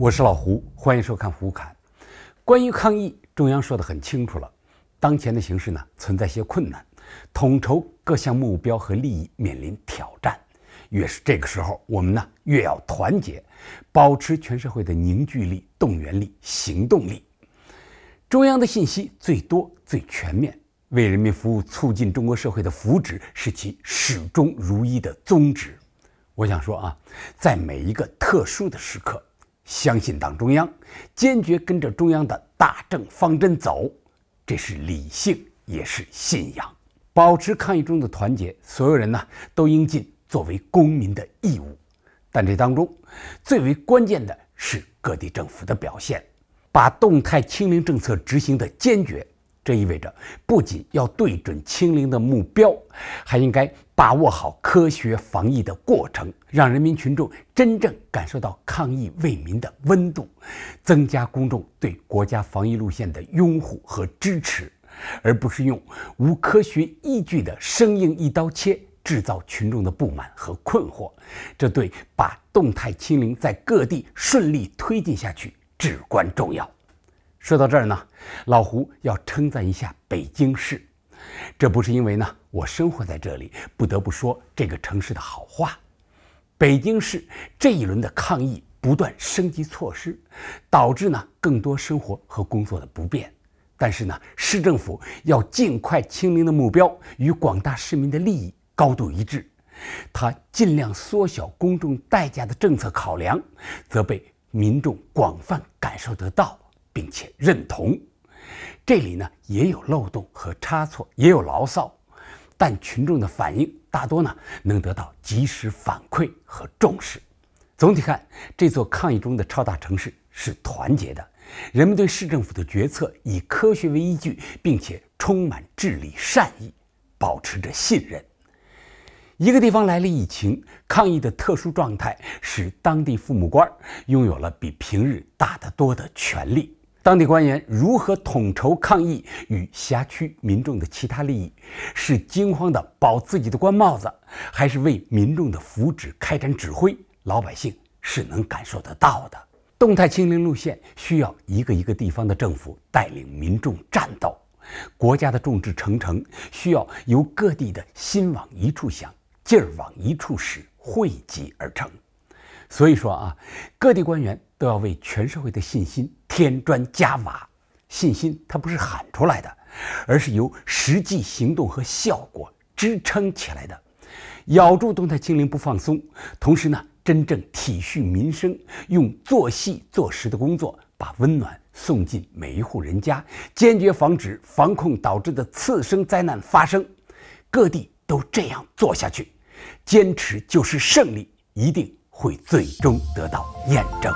我是老胡，欢迎收看《胡侃》。关于抗疫，中央说的很清楚了，当前的形势呢存在些困难，统筹各项目标和利益面临挑战。越是这个时候，我们呢越要团结，保持全社会的凝聚力、动员力、行动力。中央的信息最多最全面，为人民服务、促进中国社会的福祉是其始终如一的宗旨。我想说啊，在每一个特殊的时刻。相信党中央，坚决跟着中央的大政方针走，这是理性也是信仰。保持抗疫中的团结，所有人呢都应尽作为公民的义务。但这当中，最为关键的是各地政府的表现，把动态清零政策执行的坚决。这意味着不仅要对准清零的目标，还应该把握好科学防疫的过程，让人民群众真正感受到抗疫为民的温度，增加公众对国家防疫路线的拥护和支持，而不是用无科学依据的生硬一刀切制造群众的不满和困惑。这对把动态清零在各地顺利推进下去至关重要。说到这儿呢，老胡要称赞一下北京市，这不是因为呢我生活在这里，不得不说这个城市的好话。北京市这一轮的抗疫不断升级措施，导致呢更多生活和工作的不便，但是呢市政府要尽快清零的目标与广大市民的利益高度一致，他尽量缩小公众代价的政策考量，则被民众广泛感受得到。并且认同，这里呢也有漏洞和差错，也有牢骚，但群众的反应大多呢能得到及时反馈和重视。总体看，这座抗疫中的超大城市是团结的，人们对市政府的决策以科学为依据，并且充满治理善意，保持着信任。一个地方来了疫情，抗疫的特殊状态使当地父母官拥有了比平日大得多的权利。当地官员如何统筹抗疫与辖区民众的其他利益，是惊慌地保自己的官帽子，还是为民众的福祉开展指挥？老百姓是能感受得到的。动态清零路线需要一个一个地方的政府带领民众战斗，国家的众志成城需要由各地的心往一处想，劲儿往一处使汇集而成。所以说啊，各地官员。都要为全社会的信心添砖加瓦。信心它不是喊出来的，而是由实际行动和效果支撑起来的。咬住动态清零不放松，同时呢，真正体恤民生，用做细做实的工作，把温暖送进每一户人家。坚决防止防控导致的次生灾难发生。各地都这样做下去，坚持就是胜利，一定会最终得到验证。